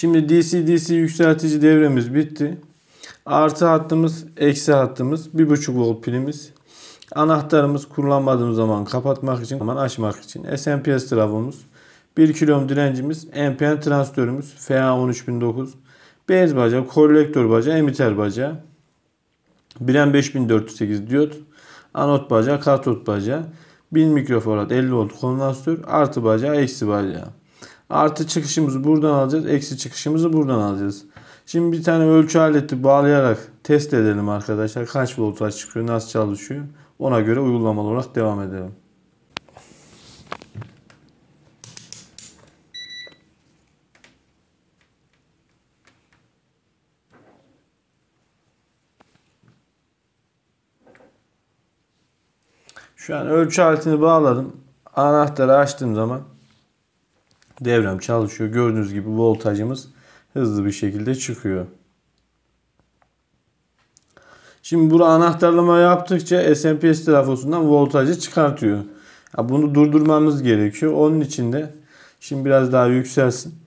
Şimdi DC DC yükseltici devremiz bitti. Artı hattımız, eksi hattımız, 1.5 volt pilimiz. Anahtarımız kullanmadığımız zaman kapatmak için, zaman açmak için. SMPS trafomuz, 1 ohm direncimiz, NPN transistörümüz, FA13009, bez bacağı, kolektör bacağı, emiter bacağı, Biren 5408 diyot, anot bacağı, katot bacağı, 1000 mikrofarad 50 volt kondansatör, artı bacağı, eksi bacağı. Artı çıkışımızı buradan alacağız. Eksi çıkışımızı buradan alacağız. Şimdi bir tane ölçü aleti bağlayarak test edelim arkadaşlar. Kaç voltaj çıkıyor, nasıl çalışıyor. Ona göre uygulamalı olarak devam edelim. Şu an ölçü aletini bağladım. Anahtarı açtığım zaman devrem çalışıyor. Gördüğünüz gibi voltajımız hızlı bir şekilde çıkıyor. Şimdi bura anahtarlama yaptıkça SMPS trafosundan voltajı çıkartıyor. bunu durdurmamız gerekiyor. Onun için de şimdi biraz daha yükselsin.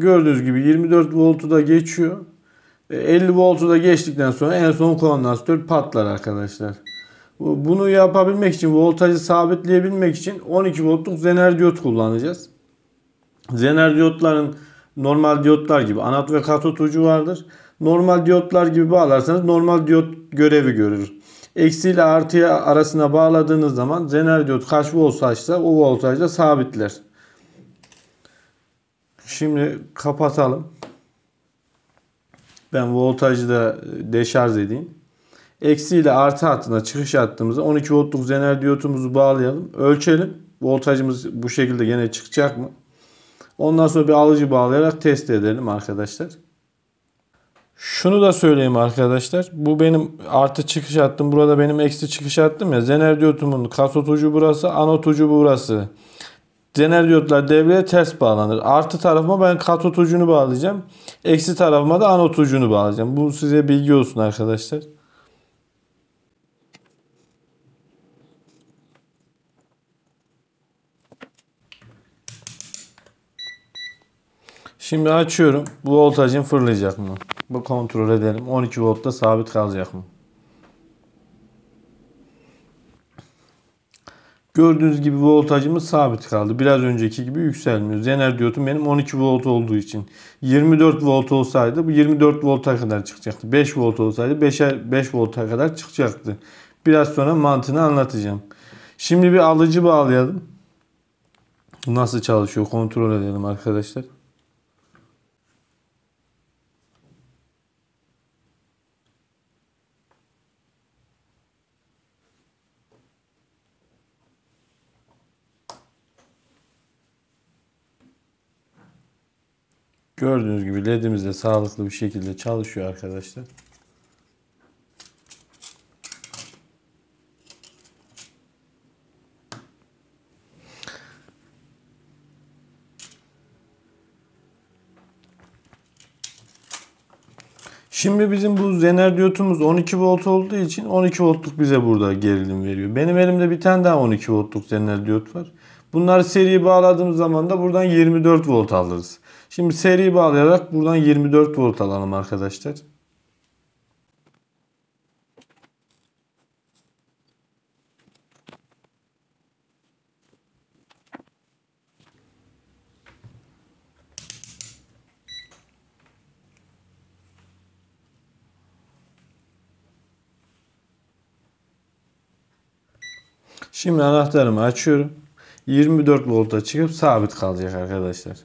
Gördüğünüz gibi 24 voltu da geçiyor. 50 e, voltu da geçtikten sonra en son kondansatör patlar arkadaşlar. Bunu yapabilmek için voltajı sabitleyebilmek için 12 voltluk zener diyot kullanacağız. Zener diyotların normal diyotlar gibi anot ve katot ucu vardır. Normal diyotlar gibi bağlarsanız normal diyot görevi görür. Eksi ile artıya arasına bağladığınız zaman zener diyot kaç voltsa açsa o voltajda sabitler. Şimdi kapatalım. Ben voltajı da e, deşarj edeyim. Eksi ile artı hattına çıkış attığımızda 12 voltluk zener diyotumuzu bağlayalım. Ölçelim. Voltajımız bu şekilde gene çıkacak mı? Ondan sonra bir alıcı bağlayarak test edelim arkadaşlar. Şunu da söyleyeyim arkadaşlar. Bu benim artı çıkış attım. Burada benim eksi çıkış attım ya. Zener diyotumun kasot ucu burası, anot ucu burası. Jeneratörler devreye ters bağlanır. Artı tarafıma ben katot ucunu bağlayacağım. Eksi tarafıma da anot ucunu bağlayacağım. Bu size bilgi olsun arkadaşlar. Şimdi açıyorum. Bu voltajın fırlayacak mı? Bu kontrol edelim. 12 voltta sabit kalacak mı? Gördüğünüz gibi voltajımız sabit kaldı. Biraz önceki gibi yükselmiyor. Zener diyotum benim 12 volt olduğu için. 24 volt olsaydı bu 24 volta kadar çıkacaktı. 5 volt olsaydı 5, 5 volta kadar çıkacaktı. Biraz sonra mantığını anlatacağım. Şimdi bir alıcı bağlayalım. Nasıl çalışıyor kontrol edelim arkadaşlar. Gördüğünüz gibi ledimiz de sağlıklı bir şekilde çalışıyor arkadaşlar. Şimdi bizim bu zener diyotumuz 12 volt olduğu için 12 voltluk bize burada gerilim veriyor. Benim elimde bir tane daha 12 voltluk zener diyot var. Bunları seriye bağladığımız zaman da buradan 24 volt alırız. Şimdi seri bağlayarak buradan 24 volt alalım arkadaşlar. Şimdi anahtarımı açıyorum. 24 volta çıkıp sabit kalacak arkadaşlar.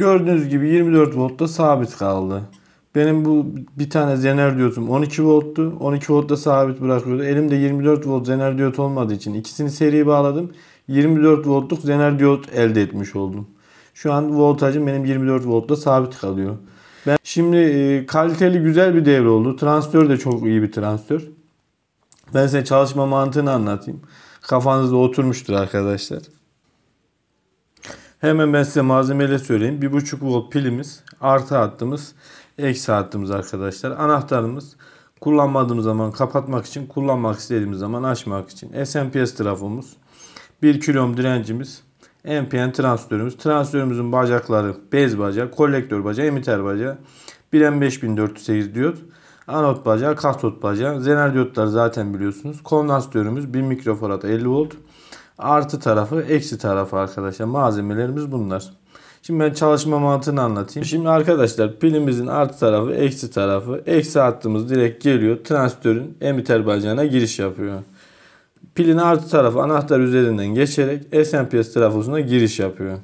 Gördüğünüz gibi 24 voltta sabit kaldı. Benim bu bir tane zener diyotum. 12 volttu. 12 voltta sabit bırakıyordu. Elimde 24 volt zener diyot olmadığı için ikisini seri bağladım. 24 voltluk zener diyot elde etmiş oldum. Şu an voltajım benim 24 voltta sabit kalıyor. Ben şimdi e, kaliteli güzel bir devre oldu. Transistör de çok iyi bir transistör. Ben size çalışma mantığını anlatayım. Kafanızda oturmuştur arkadaşlar. Hemen ben size malzemeyle söyleyeyim. 1.5 volt pilimiz, artı hattımız, eksi hattımız arkadaşlar. Anahtarımız kullanmadığımız zaman kapatmak için, kullanmak istediğimiz zaman açmak için. SMPS trafomuz, 1 kilom direncimiz, NPN transistörümüz. Transistörümüzün bacakları bez bacağı, kolektör bacağı, emiter bacağı. 1M5408 diyot. Anot bacağı, katot bacağı. Zener diyotlar zaten biliyorsunuz. Kondansatörümüz 1 mikrofarad 50 volt. Artı tarafı, eksi tarafı arkadaşlar. Malzemelerimiz bunlar. Şimdi ben çalışma mantığını anlatayım. Şimdi arkadaşlar pilimizin artı tarafı, eksi tarafı. Eksi attığımız direkt geliyor. Transistörün emiter bacağına giriş yapıyor. Pilin artı tarafı anahtar üzerinden geçerek SMPS trafosuna giriş yapıyor.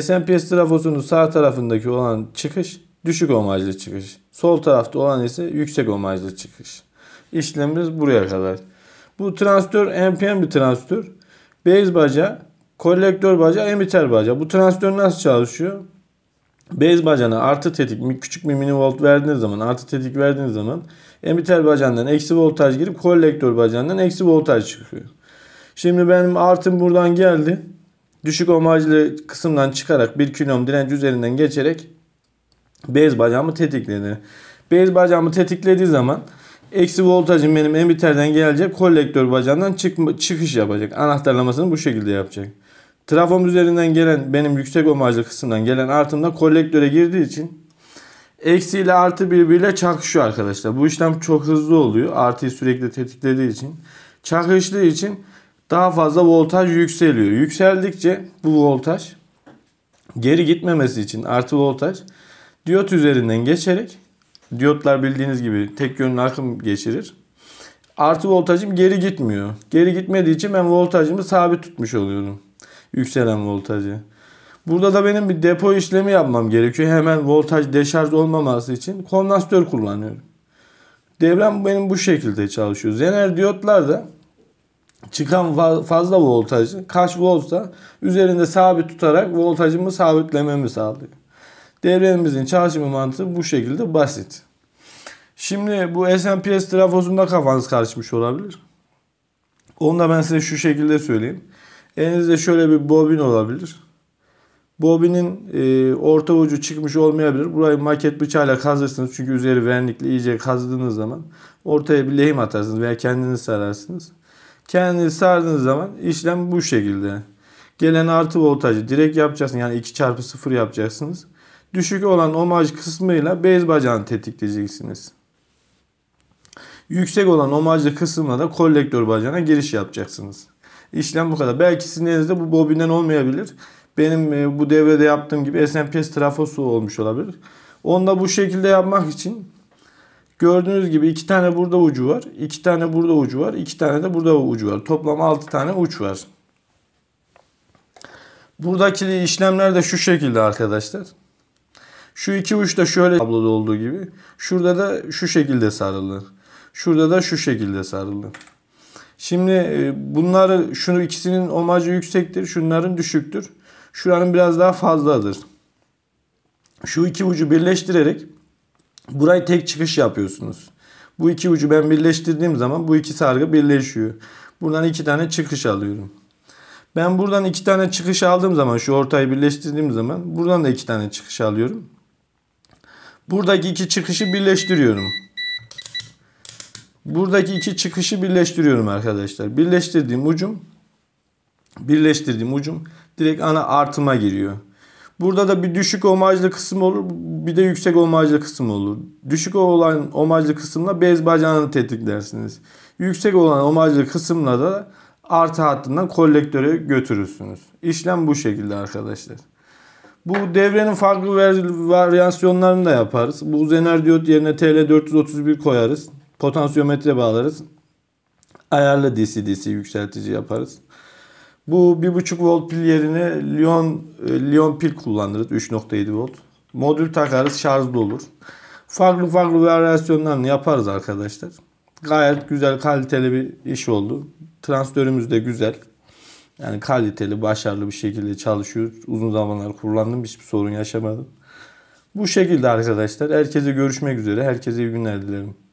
SMPS trafosunun sağ tarafındaki olan çıkış düşük omajlı çıkış. Sol tarafta olan ise yüksek omajlı çıkış. İşlemimiz buraya kadar. Bu transistör NPN bir transistör. Base baca, kolektör baca, emitter baca. Bu transistör nasıl çalışıyor? Base bacana artı tetik küçük bir mini volt verdiğiniz zaman artı tetik verdiğiniz zaman emitter bacandan eksi voltaj girip kolektör bacandan eksi voltaj çıkıyor. Şimdi benim artım buradan geldi. Düşük ohmajlı kısımdan çıkarak 1 ohm direnç üzerinden geçerek bez bacağımı tetikledi. Bez bacağımı tetiklediği zaman Eksi voltajım benim emitterden gelecek. Kolektör bacağından çıkma, çıkış yapacak. Anahtarlamasını bu şekilde yapacak. Trafom üzerinden gelen benim yüksek omajlı kısımdan gelen artım da kolektöre girdiği için eksi ile artı birbiriyle çakışıyor arkadaşlar. Bu işlem çok hızlı oluyor. Artıyı sürekli tetiklediği için. Çakıştığı için daha fazla voltaj yükseliyor. Yükseldikçe bu voltaj geri gitmemesi için artı voltaj diyot üzerinden geçerek Diyotlar bildiğiniz gibi tek yönlü akım geçirir. Artı voltajım geri gitmiyor. Geri gitmediği için ben voltajımı sabit tutmuş oluyorum. Yükselen voltajı. Burada da benim bir depo işlemi yapmam gerekiyor. Hemen voltaj deşarj olmaması için kondansatör kullanıyorum. Devrem benim bu şekilde çalışıyor. Zener da çıkan fazla voltajı kaç voltsa üzerinde sabit tutarak voltajımı sabitlememi sağlıyor. Devremizin çalışma mantığı bu şekilde basit. Şimdi bu SNPS trafosunda kafanız karışmış olabilir. Onu da ben size şu şekilde söyleyeyim. Elinizde şöyle bir bobin olabilir. Bobinin e, orta ucu çıkmış olmayabilir. Burayı maket bıçağıyla kazırsınız. Çünkü üzeri vernikli iyice kazdığınız zaman ortaya bir lehim atarsınız veya kendiniz sararsınız. Kendiniz sardığınız zaman işlem bu şekilde. Gelen artı voltajı direkt yapacaksınız. Yani 2 çarpı 0 yapacaksınız düşük olan omaj kısmıyla bez bacağını tetikleyeceksiniz. Yüksek olan omajlı kısımla da kolektör bacağına giriş yapacaksınız. İşlem bu kadar. Belki sizin elinizde bu bobinden olmayabilir. Benim e, bu devrede yaptığım gibi SNPS trafosu olmuş olabilir. Onu da bu şekilde yapmak için gördüğünüz gibi iki tane burada ucu var. iki tane burada ucu var. iki tane de burada ucu var. Toplam 6 tane uç var. Buradaki işlemler de şu şekilde arkadaşlar. Şu iki uç da şöyle tabloda olduğu gibi. Şurada da şu şekilde sarılı. Şurada da şu şekilde sarılı. Şimdi e, bunları şunu ikisinin omacı yüksektir. Şunların düşüktür. Şuranın biraz daha fazladır. Şu iki ucu birleştirerek burayı tek çıkış yapıyorsunuz. Bu iki ucu ben birleştirdiğim zaman bu iki sargı birleşiyor. Buradan iki tane çıkış alıyorum. Ben buradan iki tane çıkış aldığım zaman şu ortayı birleştirdiğim zaman buradan da iki tane çıkış alıyorum. Buradaki iki çıkışı birleştiriyorum. Buradaki iki çıkışı birleştiriyorum arkadaşlar. Birleştirdiğim ucum birleştirdiğim ucum direkt ana artıma giriyor. Burada da bir düşük omajlı kısım olur. Bir de yüksek omajlı kısım olur. Düşük olan omajlı kısımla bez bacağını tetiklersiniz. Yüksek olan omajlı kısımla da artı hattından kolektöre götürürsünüz. İşlem bu şekilde arkadaşlar. Bu devrenin farklı varyasyonlarını da yaparız. Bu zener diyot yerine TL431 koyarız. Potansiyometre bağlarız. Ayarlı DC-DC yükseltici yaparız. Bu 1.5 volt pil yerine Lion, e, Lion pil kullanırız 3.7 volt. Modül takarız şarjda olur. Farklı farklı varyasyonlarını yaparız arkadaşlar. Gayet güzel kaliteli bir iş oldu. Transistörümüz de güzel. Yani kaliteli, başarılı bir şekilde çalışıyor. Uzun zamanlar kullandım. Hiçbir sorun yaşamadım. Bu şekilde arkadaşlar. Herkese görüşmek üzere. Herkese iyi günler dilerim.